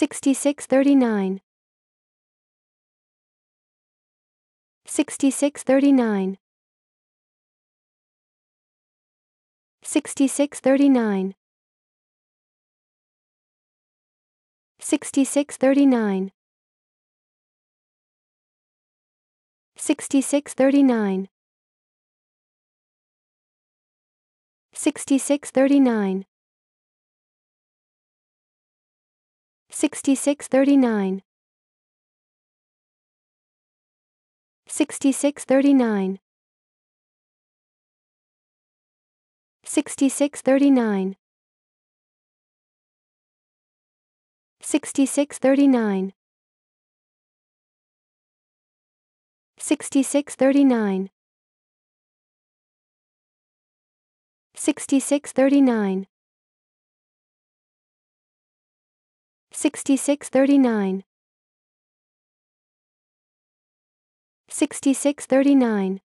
6639 6639 6639 6639 6639 6639 6639 6639 6639 6639 6639 6639 6639 6639